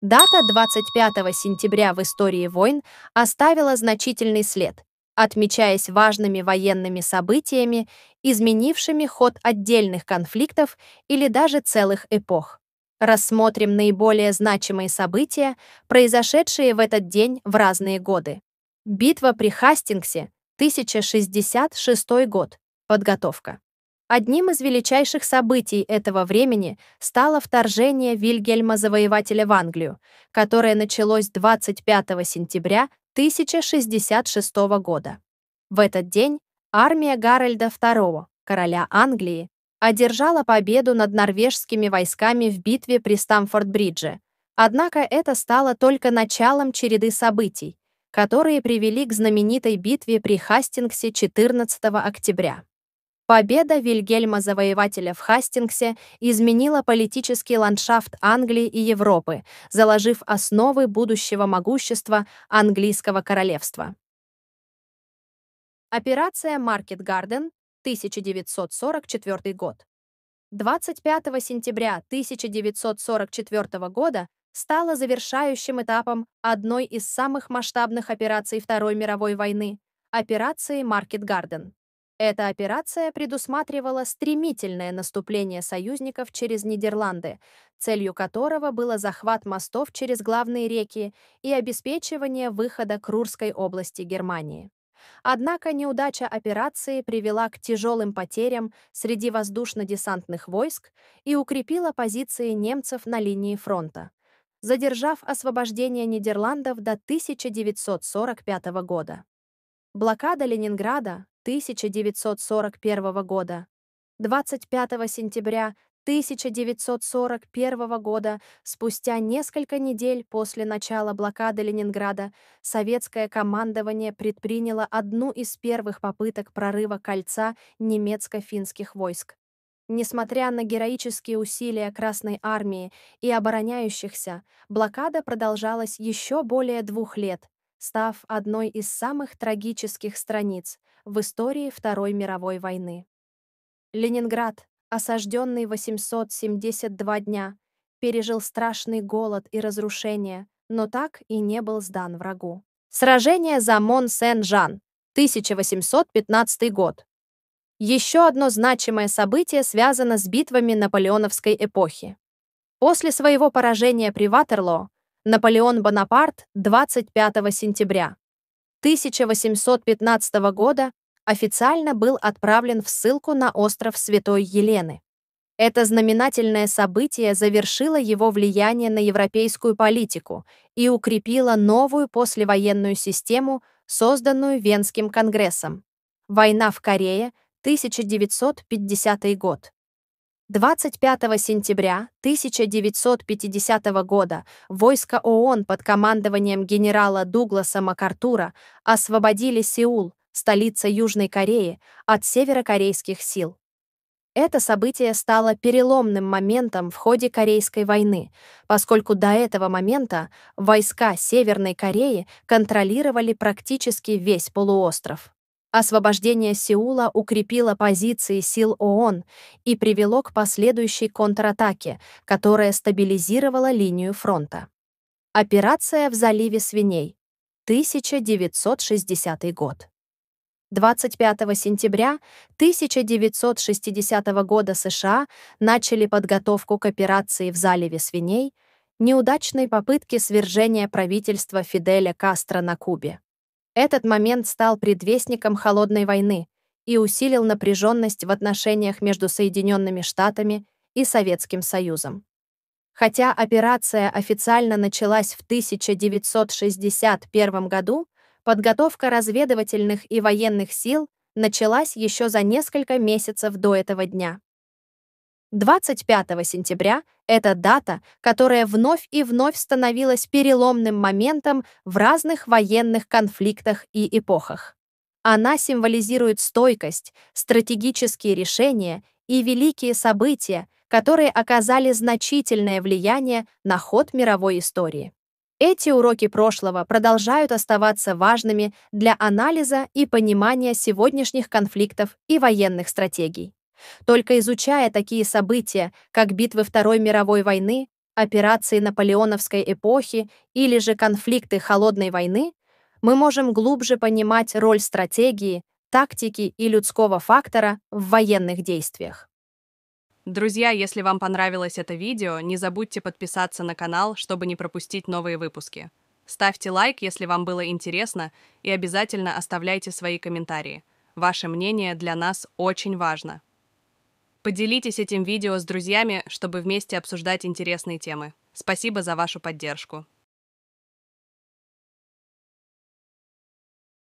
Дата 25 сентября в истории войн оставила значительный след, отмечаясь важными военными событиями, изменившими ход отдельных конфликтов или даже целых эпох. Рассмотрим наиболее значимые события, произошедшие в этот день в разные годы. Битва при Хастингсе, 1066 год. Подготовка. Одним из величайших событий этого времени стало вторжение Вильгельма-завоевателя в Англию, которое началось 25 сентября 1066 года. В этот день армия Гарольда II, короля Англии, одержала победу над норвежскими войсками в битве при Стамфорд-Бридже. Однако это стало только началом череды событий, которые привели к знаменитой битве при Хастингсе 14 октября. Победа Вильгельма Завоевателя в Хастингсе изменила политический ландшафт Англии и Европы, заложив основы будущего могущества английского королевства. Операция Маркет Гарден, 1944 год. 25 сентября 1944 года стала завершающим этапом одной из самых масштабных операций Второй мировой войны – операции Маркет Гарден. Эта операция предусматривала стремительное наступление союзников через Нидерланды, целью которого было захват мостов через главные реки и обеспечивание выхода Крурской области Германии. Однако неудача операции привела к тяжелым потерям среди воздушно-десантных войск и укрепила позиции немцев на линии фронта, задержав освобождение Нидерландов до 1945 года. Блокада Ленинграда, 1941 года. 25 сентября 1941 года, спустя несколько недель после начала блокады Ленинграда, советское командование предприняло одну из первых попыток прорыва кольца немецко-финских войск. Несмотря на героические усилия Красной Армии и обороняющихся, блокада продолжалась еще более двух лет, став одной из самых трагических страниц в истории Второй мировой войны. Ленинград, осажденный 872 дня, пережил страшный голод и разрушение, но так и не был сдан врагу. Сражение за Мон-Сен-Жан, 1815 год. Еще одно значимое событие связано с битвами наполеоновской эпохи. После своего поражения при Ватерлоо Наполеон Бонапарт 25 сентября 1815 года официально был отправлен в ссылку на остров Святой Елены. Это знаменательное событие завершило его влияние на европейскую политику и укрепило новую послевоенную систему, созданную Венским конгрессом. Война в Корее, 1950 год. 25 сентября 1950 года войска ООН под командованием генерала Дугласа МакАртура освободили Сеул, столица Южной Кореи, от северокорейских сил. Это событие стало переломным моментом в ходе Корейской войны, поскольку до этого момента войска Северной Кореи контролировали практически весь полуостров. Освобождение Сеула укрепило позиции сил ООН и привело к последующей контратаке, которая стабилизировала линию фронта. Операция в заливе свиней. 1960 год. 25 сентября 1960 года США начали подготовку к операции в заливе свиней, неудачной попытке свержения правительства Фиделя Кастро на Кубе. Этот момент стал предвестником холодной войны и усилил напряженность в отношениях между Соединенными Штатами и Советским Союзом. Хотя операция официально началась в 1961 году, подготовка разведывательных и военных сил началась еще за несколько месяцев до этого дня. 25 сентября — это дата, которая вновь и вновь становилась переломным моментом в разных военных конфликтах и эпохах. Она символизирует стойкость, стратегические решения и великие события, которые оказали значительное влияние на ход мировой истории. Эти уроки прошлого продолжают оставаться важными для анализа и понимания сегодняшних конфликтов и военных стратегий. Только изучая такие события, как битвы Второй мировой войны, операции наполеоновской эпохи или же конфликты Холодной войны, мы можем глубже понимать роль стратегии, тактики и людского фактора в военных действиях. Друзья, если вам понравилось это видео, не забудьте подписаться на канал, чтобы не пропустить новые выпуски. Ставьте лайк, если вам было интересно, и обязательно оставляйте свои комментарии. Ваше мнение для нас очень важно. Поделитесь этим видео с друзьями, чтобы вместе обсуждать интересные темы. Спасибо за вашу поддержку.